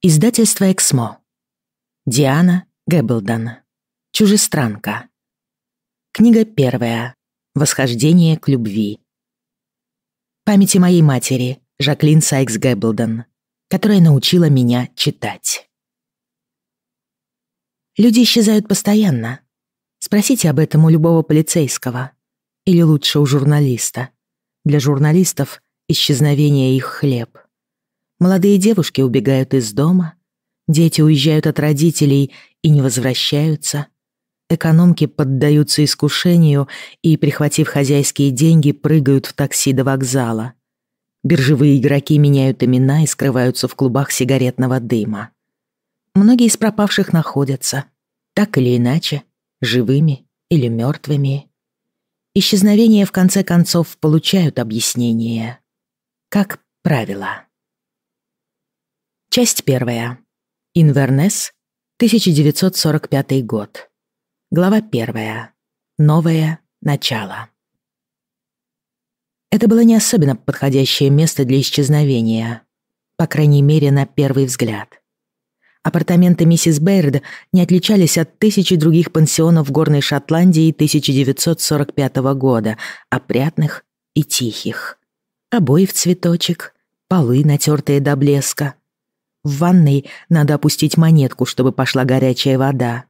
Издательство «Эксмо». Диана Гэбблдон. Чужестранка. Книга первая. Восхождение к любви. Памяти моей матери, Жаклин Сайкс Гэбблдон, которая научила меня читать. Люди исчезают постоянно. Спросите об этом у любого полицейского. Или лучше у журналиста. Для журналистов исчезновение их хлеб — Молодые девушки убегают из дома, дети уезжают от родителей и не возвращаются. Экономки поддаются искушению и, прихватив хозяйские деньги, прыгают в такси до вокзала. Биржевые игроки меняют имена и скрываются в клубах сигаретного дыма. Многие из пропавших находятся, так или иначе, живыми или мертвыми. Исчезновения в конце концов получают объяснение. Как правило. Часть первая. Инвернес, 1945 год. Глава первая. Новое начало. Это было не особенно подходящее место для исчезновения, по крайней мере, на первый взгляд. Апартаменты миссис Бэйрд не отличались от тысячи других пансионов в Горной Шотландии 1945 года, опрятных и тихих. Обои в цветочек, полы, натертые до блеска — в ванной надо опустить монетку, чтобы пошла горячая вода.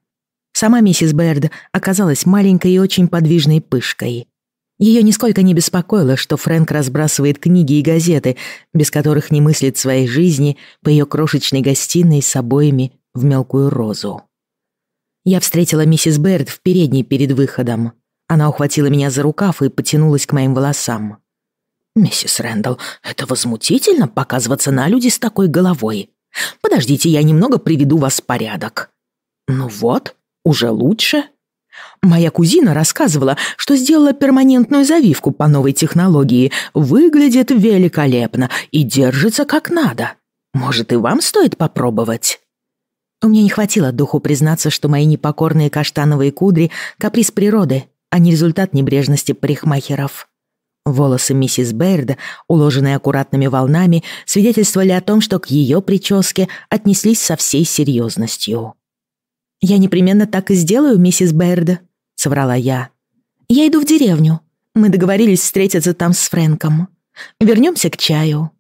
Сама миссис Берд оказалась маленькой и очень подвижной пышкой. Ее нисколько не беспокоило, что Фрэнк разбрасывает книги и газеты, без которых не мыслит своей жизни по ее крошечной гостиной с обоями в мелкую розу. Я встретила миссис Берд в передней перед выходом. Она ухватила меня за рукав и потянулась к моим волосам. «Миссис Рэндалл, это возмутительно показываться на люди с такой головой», Подождите, я немного приведу вас в порядок. Ну вот, уже лучше. Моя кузина рассказывала, что сделала перманентную завивку по новой технологии. Выглядит великолепно и держится как надо. Может, и вам стоит попробовать? У меня не хватило духу признаться, что мои непокорные каштановые кудри — каприз природы, а не результат небрежности парикмахеров. Волосы миссис Бейрда, уложенные аккуратными волнами, свидетельствовали о том, что к ее прическе отнеслись со всей серьезностью. «Я непременно так и сделаю, миссис Бейрда», — соврала я. «Я иду в деревню. Мы договорились встретиться там с Фрэнком. Вернемся к чаю».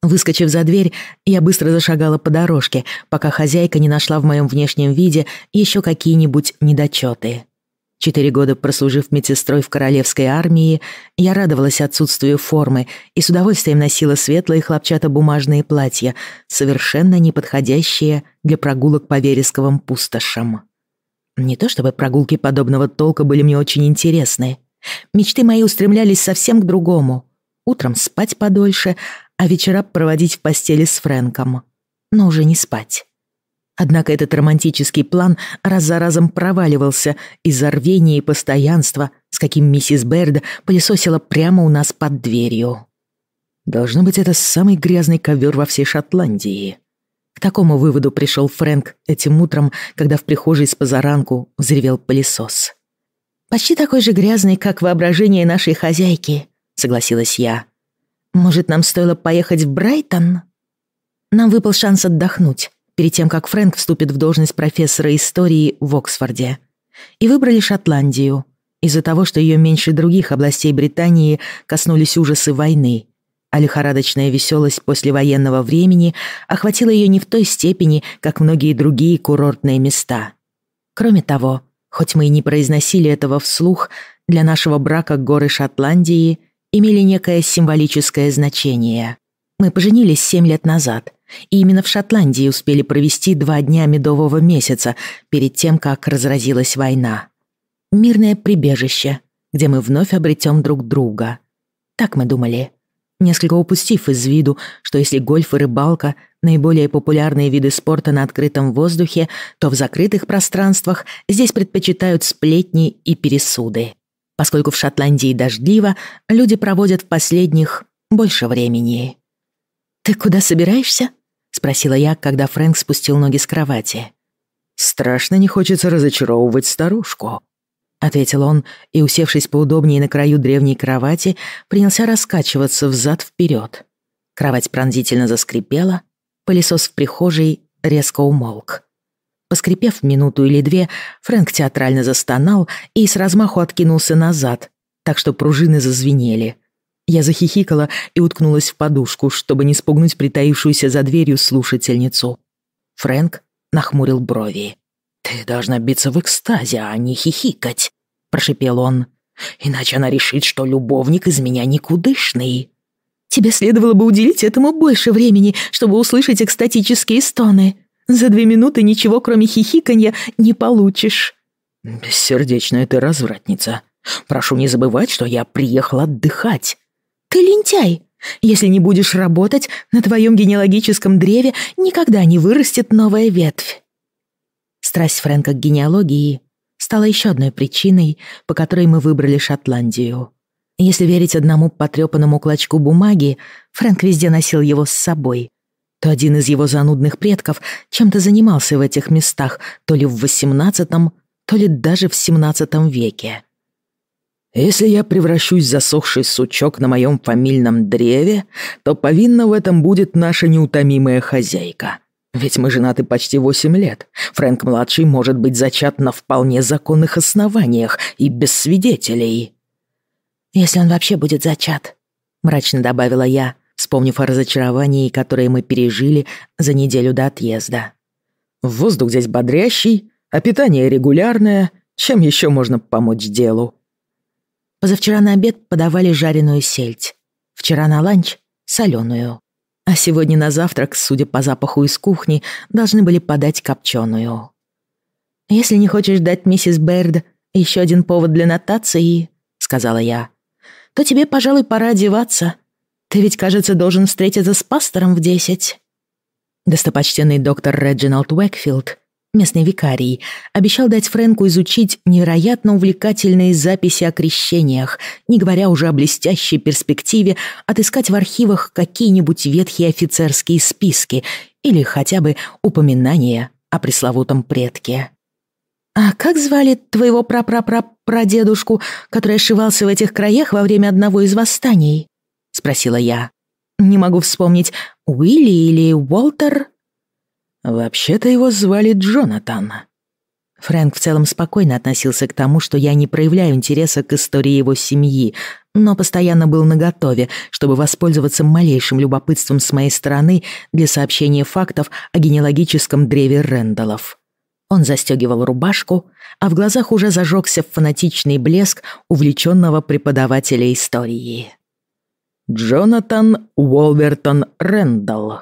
Выскочив за дверь, я быстро зашагала по дорожке, пока хозяйка не нашла в моем внешнем виде еще какие-нибудь недочеты. Четыре года прослужив медсестрой в королевской армии, я радовалась отсутствию формы и с удовольствием носила светлые хлопчатобумажные платья, совершенно не подходящие для прогулок по вересковым пустошам. Не то чтобы прогулки подобного толка были мне очень интересны. Мечты мои устремлялись совсем к другому. Утром спать подольше, а вечера проводить в постели с Фрэнком. Но уже не спать. Однако этот романтический план раз за разом проваливался из-за рвения и постоянства, с каким миссис Берда пылесосила прямо у нас под дверью. Должно быть, это самый грязный ковер во всей Шотландии. К такому выводу пришел Фрэнк этим утром, когда в прихожей с позаранку взревел пылесос. «Почти такой же грязный, как воображение нашей хозяйки», — согласилась я. «Может, нам стоило поехать в Брайтон?» Нам выпал шанс отдохнуть, перед тем, как Фрэнк вступит в должность профессора истории в Оксфорде. И выбрали Шотландию из-за того, что ее меньше других областей Британии коснулись ужасы войны. А лихорадочная веселость послевоенного времени охватила ее не в той степени, как многие другие курортные места. Кроме того, хоть мы и не произносили этого вслух, для нашего брака горы Шотландии имели некое символическое значение. Мы поженились семь лет назад, и именно в Шотландии успели провести два дня медового месяца перед тем, как разразилась война. Мирное прибежище, где мы вновь обретем друг друга. Так мы думали, несколько упустив из виду, что если гольф и рыбалка – наиболее популярные виды спорта на открытом воздухе, то в закрытых пространствах здесь предпочитают сплетни и пересуды. Поскольку в Шотландии дождливо, люди проводят в последних больше времени. «Ты куда собираешься?» спросила я, когда Фрэнк спустил ноги с кровати. «Страшно не хочется разочаровывать старушку», — ответил он и, усевшись поудобнее на краю древней кровати, принялся раскачиваться взад-вперед. Кровать пронзительно заскрипела, пылесос в прихожей резко умолк. Поскрипев минуту или две, Фрэнк театрально застонал и с размаху откинулся назад, так что пружины зазвенели — я захихикала и уткнулась в подушку, чтобы не спугнуть притаившуюся за дверью слушательницу. Фрэнк нахмурил брови. «Ты должна биться в экстазе, а не хихикать», — прошипел он. «Иначе она решит, что любовник из меня никудышный». «Тебе следовало бы уделить этому больше времени, чтобы услышать экстатические стоны. За две минуты ничего, кроме хихиканья, не получишь». «Бессердечная ты развратница. Прошу не забывать, что я приехала отдыхать, ты лентяй. Если не будешь работать, на твоем генеалогическом древе никогда не вырастет новая ветвь. Страсть Фрэнка к генеалогии стала еще одной причиной, по которой мы выбрали Шотландию. Если верить одному потрепанному клочку бумаги, Фрэнк везде носил его с собой, то один из его занудных предков чем-то занимался в этих местах то ли в XVIII, то ли даже в XVII веке. Если я превращусь в засохший сучок на моем фамильном древе, то повинна в этом будет наша неутомимая хозяйка. Ведь мы женаты почти восемь лет. Фрэнк-младший может быть зачат на вполне законных основаниях и без свидетелей». «Если он вообще будет зачат», — мрачно добавила я, вспомнив о разочаровании, которое мы пережили за неделю до отъезда. «Воздух здесь бодрящий, а питание регулярное. Чем еще можно помочь делу?» Позавчера на обед подавали жареную сельдь. Вчера на ланч — соленую. А сегодня на завтрак, судя по запаху из кухни, должны были подать копченую. «Если не хочешь дать миссис Берд еще один повод для нотации», — сказала я, — «то тебе, пожалуй, пора одеваться. Ты ведь, кажется, должен встретиться с пастором в десять». Достопочтенный доктор Реджиналд Уэкфилд местный викарий, обещал дать Фрэнку изучить невероятно увлекательные записи о крещениях, не говоря уже о блестящей перспективе отыскать в архивах какие-нибудь ветхие офицерские списки или хотя бы упоминания о пресловутом предке. «А как звали твоего прапрапрапрадедушку, который ошивался в этих краях во время одного из восстаний?» — спросила я. «Не могу вспомнить, Уилли или Уолтер?» Вообще-то его звали Джонатан. Фрэнк в целом спокойно относился к тому, что я не проявляю интереса к истории его семьи, но постоянно был наготове, чтобы воспользоваться малейшим любопытством с моей стороны для сообщения фактов о генеалогическом древе Рэндаллов. Он застегивал рубашку, а в глазах уже зажегся фанатичный блеск увлеченного преподавателя истории. Джонатан Уолвертон Рэндалл.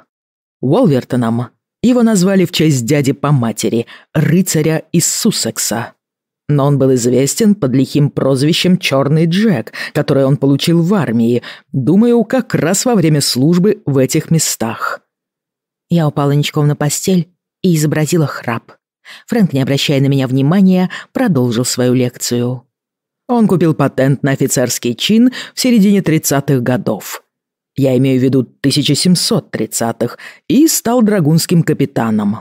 Уолвертоном его назвали в честь дяди по матери, рыцаря из Суссекса. Но он был известен под лихим прозвищем «Черный Джек», которое он получил в армии, думаю, как раз во время службы в этих местах. Я упала ничком на постель и изобразила храп. Фрэнк, не обращая на меня внимания, продолжил свою лекцию. Он купил патент на офицерский чин в середине 30-х годов я имею в виду 1730-х, и стал драгунским капитаном.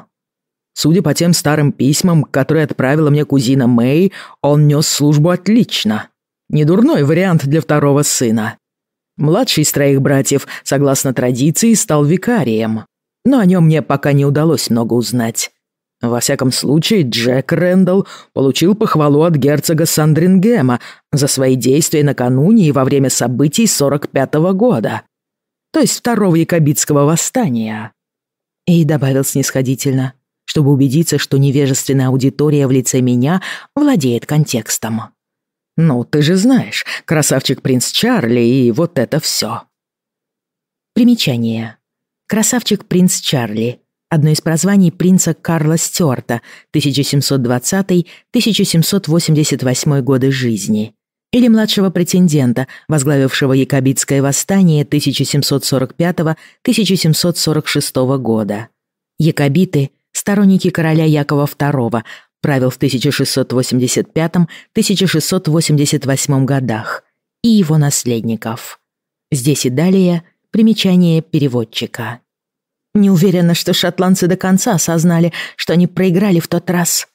Судя по тем старым письмам, которые отправила мне кузина Мэй, он нес службу отлично. Недурной вариант для второго сына. Младший из троих братьев, согласно традиции, стал викарием. Но о нем мне пока не удалось много узнать. Во всяком случае, Джек Рэндалл получил похвалу от герцога Сандрингема за свои действия накануне и во время событий 45 -го года то есть второго якобитского восстания. И добавил снисходительно, чтобы убедиться, что невежественная аудитория в лице меня владеет контекстом. «Ну, ты же знаешь, красавчик принц Чарли и вот это все. Примечание. «Красавчик принц Чарли» — одно из прозваний принца Карла Стюарта 1720-1788 годы жизни или младшего претендента, возглавившего якобитское восстание 1745-1746 года. Якобиты – сторонники короля Якова II, правил в 1685-1688 годах, и его наследников. Здесь и далее примечание переводчика. Не уверена, что шотландцы до конца осознали, что они проиграли в тот раз,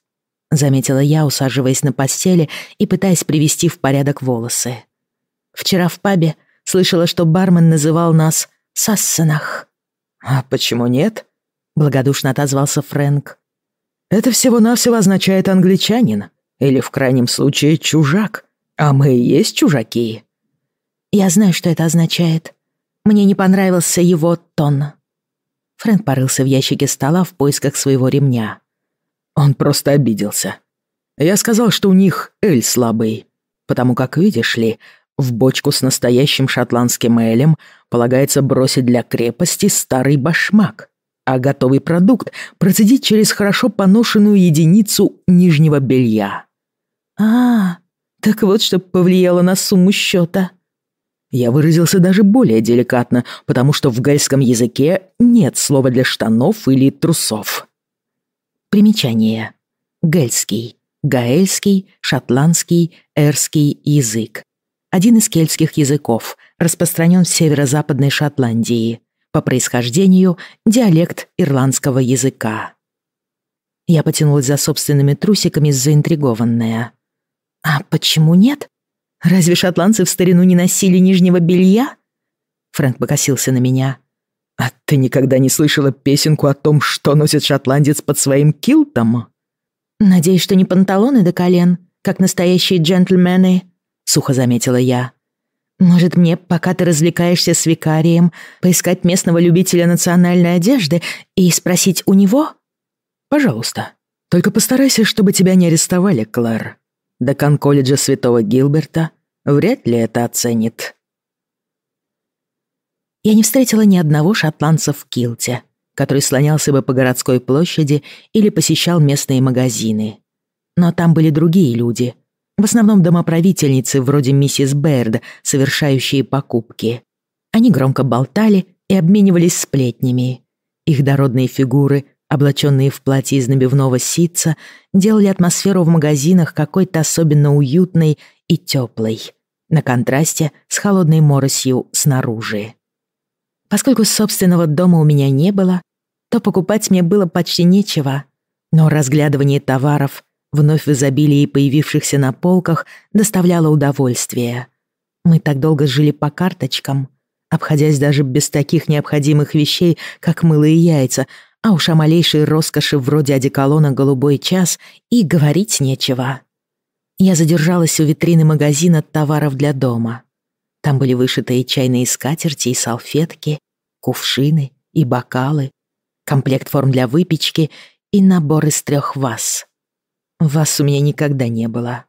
заметила я, усаживаясь на постели и пытаясь привести в порядок волосы. Вчера в пабе слышала, что бармен называл нас Сассанах. А почему нет? благодушно отозвался Фрэнк. Это всего-навсего означает англичанин или в крайнем случае чужак, а мы и есть чужаки. Я знаю, что это означает. Мне не понравился его тон. Фрэнк порылся в ящике стола в поисках своего ремня. Он просто обиделся. Я сказал, что у них эль слабый, потому как, видишь ли, в бочку с настоящим шотландским элем полагается бросить для крепости старый башмак, а готовый продукт процедить через хорошо поношенную единицу нижнего белья. А, так вот что повлияло на сумму счета. Я выразился даже более деликатно, потому что в гальском языке нет слова для штанов или трусов. Примечание. Гельский, гаэльский, шотландский, эрский язык. Один из кельтских языков, распространен в северо-западной Шотландии. По происхождению – диалект ирландского языка. Я потянулась за собственными трусиками, заинтригованная. «А почему нет? Разве шотландцы в старину не носили нижнего белья?» Фрэнк покосился на меня – «А ты никогда не слышала песенку о том, что носит шотландец под своим килтом?» «Надеюсь, что не панталоны до колен, как настоящие джентльмены», — сухо заметила я. «Может, мне, пока ты развлекаешься с викарием, поискать местного любителя национальной одежды и спросить у него?» «Пожалуйста. Только постарайся, чтобы тебя не арестовали, Клэр. Декан колледжа Святого Гилберта вряд ли это оценит». Я не встретила ни одного шотландца в килте, который слонялся бы по городской площади или посещал местные магазины. Но там были другие люди, в основном домоправительницы вроде миссис Берд, совершающие покупки. Они громко болтали и обменивались сплетнями. Их дородные фигуры, облаченные в платье из набивного ситца, делали атмосферу в магазинах какой-то особенно уютной и теплой, на контрасте с холодной моросью снаружи. Поскольку собственного дома у меня не было, то покупать мне было почти нечего. Но разглядывание товаров, вновь в изобилии появившихся на полках, доставляло удовольствие. Мы так долго жили по карточкам, обходясь даже без таких необходимых вещей, как мыло и яйца, а уж о малейшей роскоши вроде одеколона «Голубой час» и говорить нечего. Я задержалась у витрины магазина товаров для дома. Там были вышитые чайные скатерти и салфетки, кувшины и бокалы, комплект форм для выпечки и набор из трех ваз. Вас у меня никогда не было.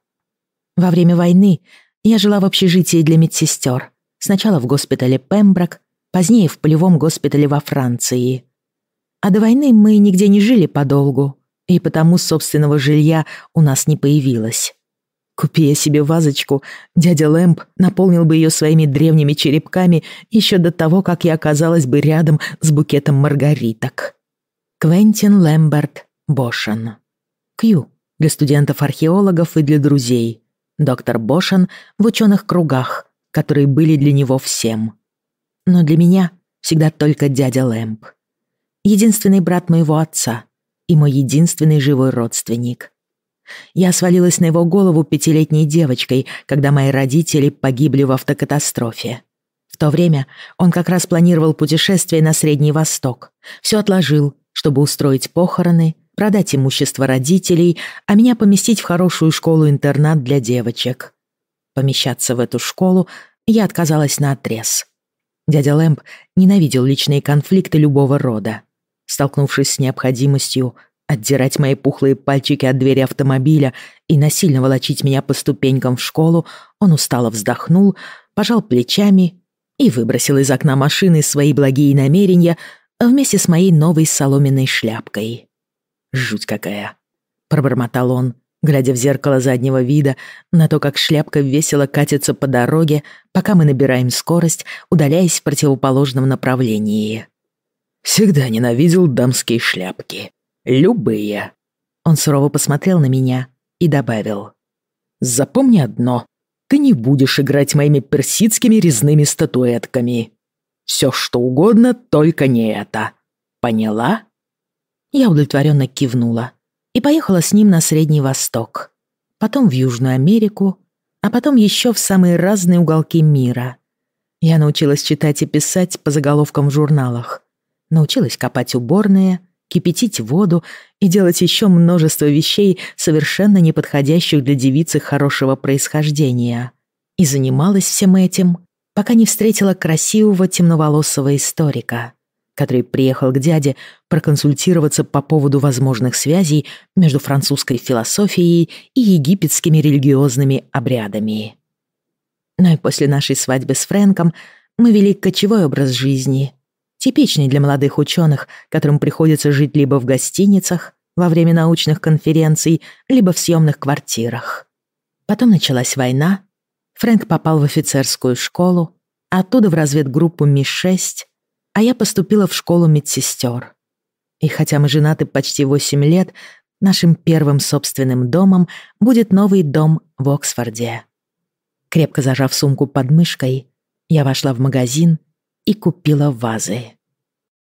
Во время войны я жила в общежитии для медсестер. Сначала в госпитале Пемброк, позднее в полевом госпитале во Франции. А до войны мы нигде не жили подолгу, и потому собственного жилья у нас не появилось. Купи я себе вазочку, дядя Лэмп наполнил бы ее своими древними черепками еще до того, как я оказалась бы рядом с букетом маргариток. Квентин Лэмберт Бошен. Кью для студентов-археологов и для друзей. Доктор Бошен в ученых кругах, которые были для него всем. Но для меня всегда только дядя Лэмп. Единственный брат моего отца и мой единственный живой родственник. Я свалилась на его голову пятилетней девочкой, когда мои родители погибли в автокатастрофе. В то время он как раз планировал путешествие на Средний Восток. Все отложил, чтобы устроить похороны, продать имущество родителей, а меня поместить в хорошую школу-интернат для девочек. Помещаться в эту школу я отказалась наотрез. Дядя Лэмп ненавидел личные конфликты любого рода. Столкнувшись с необходимостью отдирать мои пухлые пальчики от двери автомобиля и насильно волочить меня по ступенькам в школу, он устало вздохнул, пожал плечами и выбросил из окна машины свои благие намерения вместе с моей новой соломенной шляпкой. «Жуть какая!» — пробормотал он, глядя в зеркало заднего вида на то, как шляпка весело катится по дороге, пока мы набираем скорость, удаляясь в противоположном направлении. «Всегда ненавидел дамские шляпки», Любые. Он сурово посмотрел на меня и добавил. Запомни одно. Ты не будешь играть моими персидскими резными статуэтками. Все что угодно, только не это. Поняла? Я удовлетворенно кивнула и поехала с ним на Средний Восток, потом в Южную Америку, а потом еще в самые разные уголки мира. Я научилась читать и писать по заголовкам в журналах, научилась копать уборные — кипятить воду и делать еще множество вещей, совершенно не подходящих для девицы хорошего происхождения. И занималась всем этим, пока не встретила красивого темноволосого историка, который приехал к дяде проконсультироваться по поводу возможных связей между французской философией и египетскими религиозными обрядами. Но и после нашей свадьбы с Фрэнком мы вели кочевой образ жизни – типичный для молодых ученых, которым приходится жить либо в гостиницах во время научных конференций, либо в съемных квартирах. Потом началась война. Фрэнк попал в офицерскую школу, оттуда в разведгруппу МИ-6, а я поступила в школу медсестер. И хотя мы женаты почти 8 лет, нашим первым собственным домом будет новый дом в Оксфорде. Крепко зажав сумку под мышкой, я вошла в магазин — и купила вазы.